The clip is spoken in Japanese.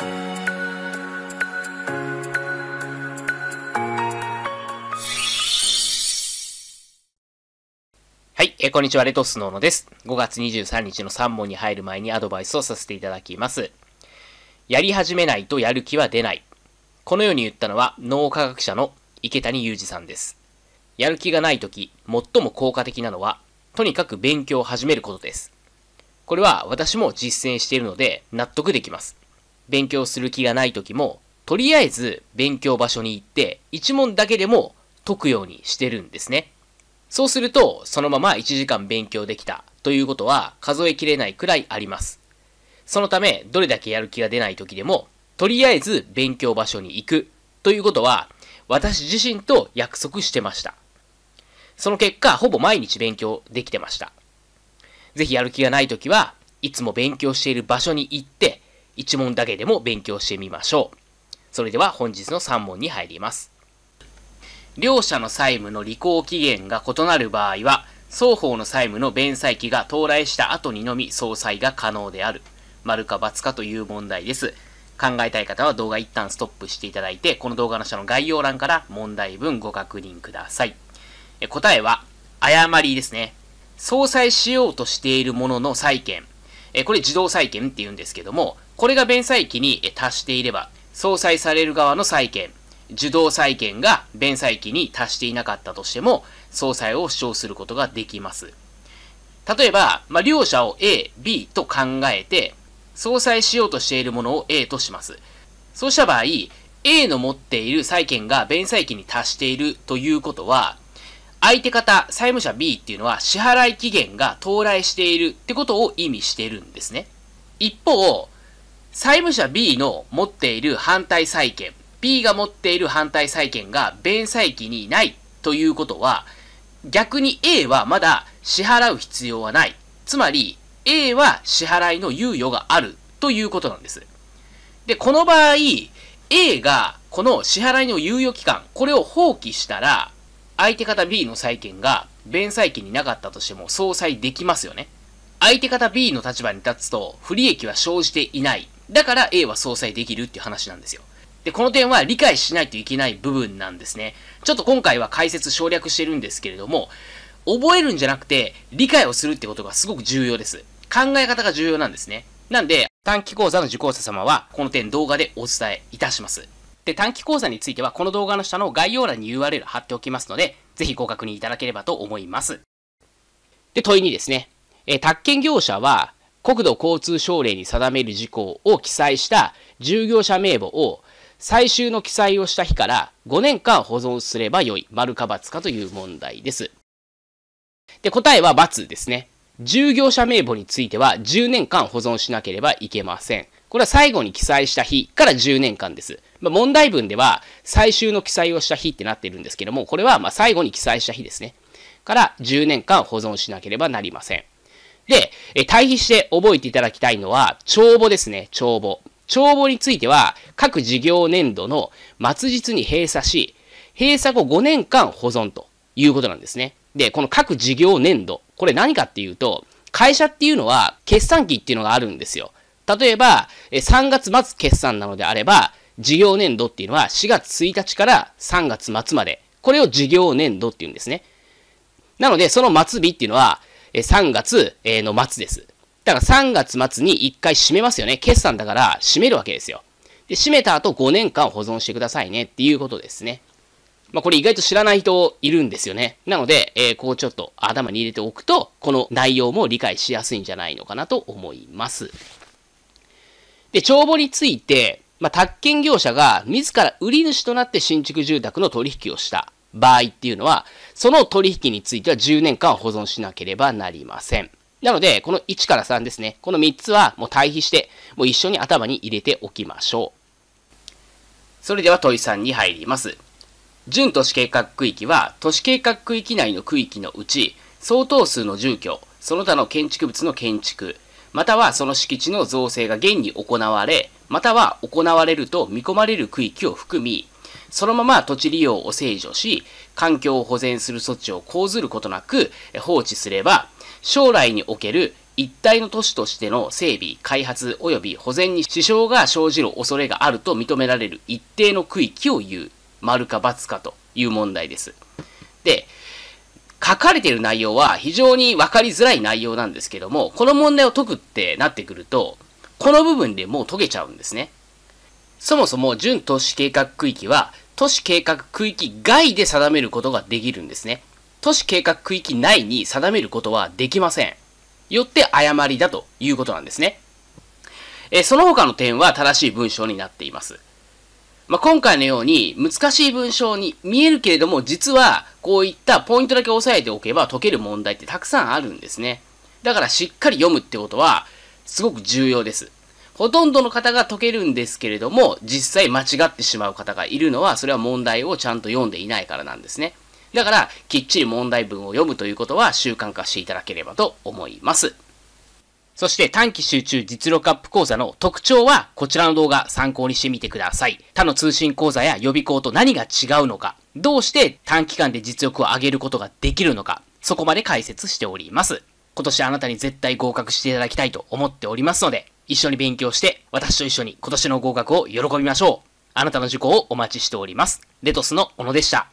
はい、えー、こんにちは、レトスノーノです。5月23日の3問に入る前にアドバイスをさせていただきます。やり始めないとやる気は出ない。このように言ったのは脳科学者の池谷裕二さんです。やる気がない時、最も効果的なのは、とにかく勉強を始めることです。これは私も実践しているので納得できます。勉強する気がない時も、とりあえず勉強場所に行って、一問だけでも解くようにしてるんですね。そうすると、そのまま1時間勉強できたということは数えきれないくらいあります。そのため、どれだけやる気が出ない時でも、とりあえず勉強場所に行くということは、私自身と約束してました。その結果、ほぼ毎日勉強できてました。ぜひやる気がない時は、いつも勉強している場所に行って、1問だけでも勉強してみましょう。それでは本日の3問に入ります。両者の債務の履行期限が異なる場合は、双方の債務の弁済期が到来した後にのみ相殺が可能である。丸か×かという問題です。考えたい方は動画一旦ストップしていただいて、この動画の下の概要欄から問題文ご確認ください。え答えは、誤りですね。相殺しようとしているものの債権。えこれ自動債権って言うんですけども、これが弁済期に達していれば、相殺される側の債権、受動債権が弁済期に達していなかったとしても、相殺を主張することができます。例えば、まあ、両者を A、B と考えて、相殺しようとしているものを A とします。そうした場合、A の持っている債権が弁済期に達しているということは、相手方、債務者 B っていうのは支払い期限が到来しているってことを意味しているんですね。一方、債務者 B の持っている反対債権、B が持っている反対債権が弁済期にないということは、逆に A はまだ支払う必要はない。つまり、A は支払いの猶予があるということなんです。で、この場合、A がこの支払いの猶予期間、これを放棄したら、相手方 B の債権が弁済期になかったとしても相殺できますよね。相手方 B の立場に立つと不利益は生じていない。だから A は相殺できるっていう話なんですよ。で、この点は理解しないといけない部分なんですね。ちょっと今回は解説省略してるんですけれども、覚えるんじゃなくて理解をするってことがすごく重要です。考え方が重要なんですね。なんで、短期講座の受講者様は、この点動画でお伝えいたします。で、短期講座については、この動画の下の概要欄に URL 貼っておきますので、ぜひご確認いただければと思います。で、問いにですね、えー、宅建業者は、国土交通省令に定める事項を記載した従業者名簿を最終の記載をした日から5年間保存すればよい。丸か×かという問題です。で、答えは×ですね。従業者名簿については10年間保存しなければいけません。これは最後に記載した日から10年間です。まあ、問題文では最終の記載をした日ってなってるんですけども、これはま最後に記載した日ですね。から10年間保存しなければなりません。で、え対比して覚えていただきたいのは、帳簿ですね、帳簿。帳簿については、各事業年度の末日に閉鎖し、閉鎖後5年間保存ということなんですね。で、この各事業年度、これ何かっていうと、会社っていうのは決算期っていうのがあるんですよ。例えば、3月末決算なのであれば、事業年度っていうのは4月1日から3月末まで。これを事業年度っていうんですね。なので、その末日っていうのは、え3月、えの末です。だから3月末に1回閉めますよね。決算だから閉めるわけですよ。で、閉めた後5年間保存してくださいねっていうことですね。まあ、これ意外と知らない人いるんですよね。なので、えー、こうちょっと頭に入れておくと、この内容も理解しやすいんじゃないのかなと思います。で、帳簿について、まあ、宅建業者が自ら売り主となって新築住宅の取引をした。場合っていうのは、その取引については10年間保存しなければなりません。なので、この1から3ですね。この3つはもう対比して、もう一緒に頭に入れておきましょう。それでは問い3に入ります。準都市計画区域は、都市計画区域内の区域のうち、相当数の住居、その他の建築物の建築、またはその敷地の造成が現に行われ、または行われると見込まれる区域を含み、そのまま土地利用を制御し、環境を保全する措置を講ずることなく放置すれば、将来における一体の都市としての整備、開発及び保全に支障が生じる恐れがあると認められる一定の区域を言う、丸か×かという問題です。で、書かれている内容は非常に分かりづらい内容なんですけども、この問題を解くってなってくると、この部分でもう解けちゃうんですね。そもそも準都市計画区域は、都市計画区域外で定めることができるんですね。都市計画区域内に定めることはできません。よって誤りだということなんですね。えその他の点は正しい文章になっています。まあ、今回のように難しい文章に見えるけれども、実はこういったポイントだけ押さえておけば解ける問題ってたくさんあるんですね。だからしっかり読むってことはすごく重要です。ほとんどの方が解けるんですけれども、実際間違ってしまう方がいるのは、それは問題をちゃんと読んでいないからなんですね。だから、きっちり問題文を読むということは習慣化していただければと思います。そして短期集中実力アップ講座の特徴はこちらの動画参考にしてみてください。他の通信講座や予備校と何が違うのか、どうして短期間で実力を上げることができるのか、そこまで解説しております。今年あなたに絶対合格していただきたいと思っておりますので、一緒に勉強して、私と一緒に今年の合格を喜びましょう。あなたの受講をお待ちしております。レトスの小野でした。